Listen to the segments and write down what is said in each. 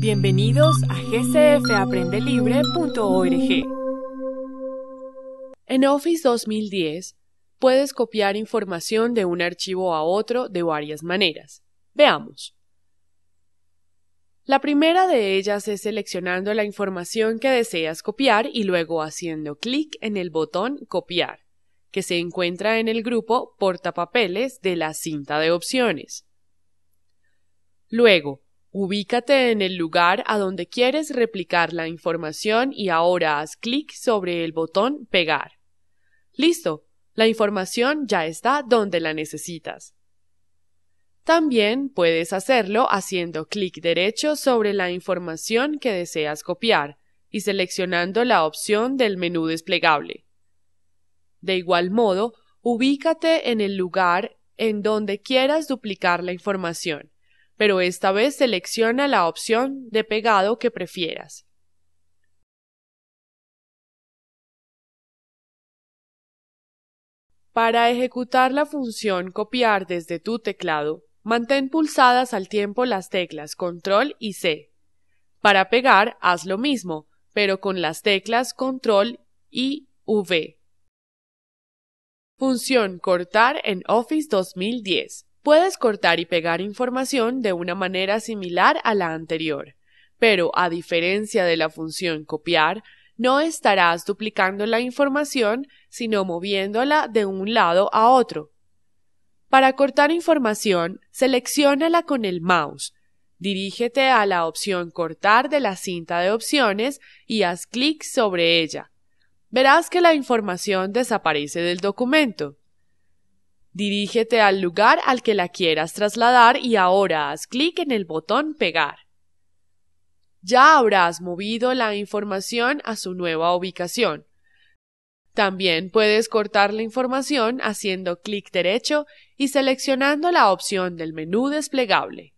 Bienvenidos a gcfaprendelibre.org. En Office 2010 puedes copiar información de un archivo a otro de varias maneras. Veamos. La primera de ellas es seleccionando la información que deseas copiar y luego haciendo clic en el botón Copiar, que se encuentra en el grupo Portapapeles de la cinta de opciones. Luego, Ubícate en el lugar a donde quieres replicar la información y ahora haz clic sobre el botón Pegar. Listo, la información ya está donde la necesitas. También puedes hacerlo haciendo clic derecho sobre la información que deseas copiar y seleccionando la opción del menú desplegable. De igual modo, ubícate en el lugar en donde quieras duplicar la información pero esta vez selecciona la opción de pegado que prefieras. Para ejecutar la función copiar desde tu teclado, mantén pulsadas al tiempo las teclas Control y C. Para pegar, haz lo mismo, pero con las teclas Control y V. Función cortar en Office 2010. Puedes cortar y pegar información de una manera similar a la anterior, pero a diferencia de la función copiar, no estarás duplicando la información, sino moviéndola de un lado a otro. Para cortar información, seleccionala con el mouse. Dirígete a la opción Cortar de la cinta de opciones y haz clic sobre ella. Verás que la información desaparece del documento. Dirígete al lugar al que la quieras trasladar y ahora haz clic en el botón Pegar. Ya habrás movido la información a su nueva ubicación. También puedes cortar la información haciendo clic derecho y seleccionando la opción del menú desplegable.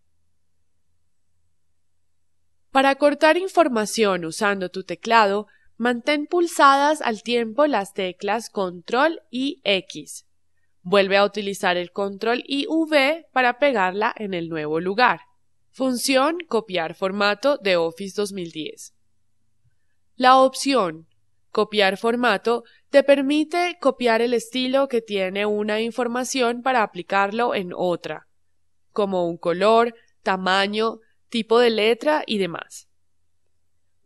Para cortar información usando tu teclado, mantén pulsadas al tiempo las teclas Control y X. Vuelve a utilizar el control y V para pegarla en el nuevo lugar. Función copiar formato de Office 2010. La opción copiar formato te permite copiar el estilo que tiene una información para aplicarlo en otra, como un color, tamaño, tipo de letra y demás.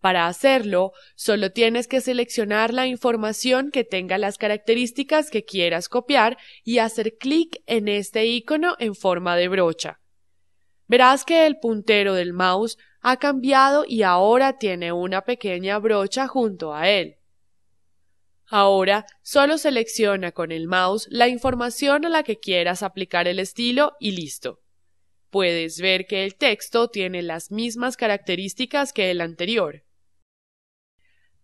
Para hacerlo, solo tienes que seleccionar la información que tenga las características que quieras copiar y hacer clic en este icono en forma de brocha. Verás que el puntero del mouse ha cambiado y ahora tiene una pequeña brocha junto a él. Ahora solo selecciona con el mouse la información a la que quieras aplicar el estilo y listo. Puedes ver que el texto tiene las mismas características que el anterior.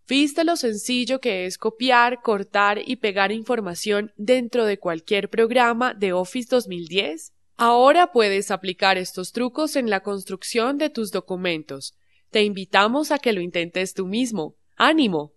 Viste lo sencillo que es copiar, cortar y pegar información dentro de cualquier programa de Office 2010? Ahora puedes aplicar estos trucos en la construcción de tus documentos. Te invitamos a que lo intentes tú mismo. ¡Ánimo!